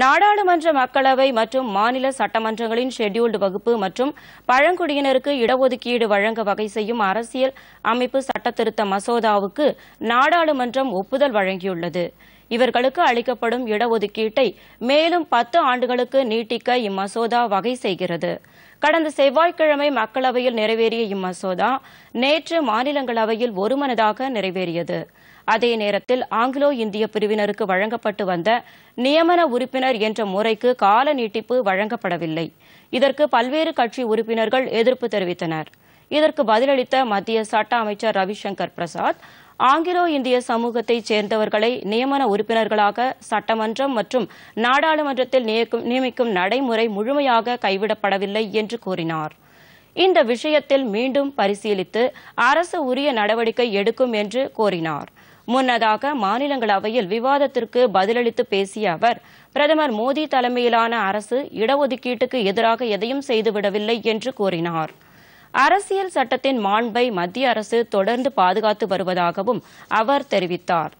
நாடாளுமன்ற மக்களவை மற்றும் மாநில சட்டமன்றங்களின் ஷெட்யூல்டு வகுப்பு மற்றும் பழங்குடியினருக்கு இடஒதுக்கீடு வழங்க வகை செய்யும் அரசியல் அமைப்பு சட்டத்திருத்த மசோதாவுக்கு நாடாளுமன்றம் ஒப்புதல் வழங்கியுள்ளது இவர்களுக்கு அளிக்கப்படும் இடஒதுக்கீட்டை மேலும் பத்து ஆண்டுகளுக்கு நீட்டிக்க இம்மசோதா வகை செய்கிறது கடந்த செவ்வாய்க்கிழமை மக்களவையில் நிறைவேறிய இம்மசோதா நேற்று மாநிலங்களவையில் ஒருமனதாக நிறைவேறியது அதே நேரத்தில் ஆங்கிலோ இந்திய பிரிவினருக்கு வழங்கப்பட்டு வந்த நியமன உறுப்பினர் என்ற முறைக்கு கால நீட்டிப்பு வழங்கப்படவில்லை இதற்கு பல்வேறு கட்சி உறுப்பினர்கள் எதிர்ப்பு தெரிவித்தனர் இதற்கு பதிலளித்த மத்திய சட்ட அமைச்சர் ரவிசங்கர் பிரசாத் ஆங்கிலோ இந்திய சமூகத்தைச் சேர்ந்தவர்களை நியமன உறுப்பினர்களாக சட்டமன்றம் மற்றும் நாடாளுமன்றத்தில் நியமிக்கும் நடைமுறை முழுமையாக கைவிடப்படவில்லை என்று கூறினார் இந்த விஷயத்தில் மீண்டும் பரிசீலித்து அரசு உரிய நடவடிக்கை எடுக்கும் என்று கோரினார் முன்னதாக மாநிலங்களவையில் விவாதத்திற்கு பதிலளித்து பேசிய அவர் பிரதமர் மோடி தலைமையிலான அரசு இடஒதுக்கீட்டுக்கு எதிராக எதையும் செய்துவிடவில்லை என்று கூறினாா் அரசியல் சட்டத்தின் மாண்பை மத்திய அரசு தொடர்ந்து பாதுகாத்து வருவதாகவும் அவர் தெரிவித்தார்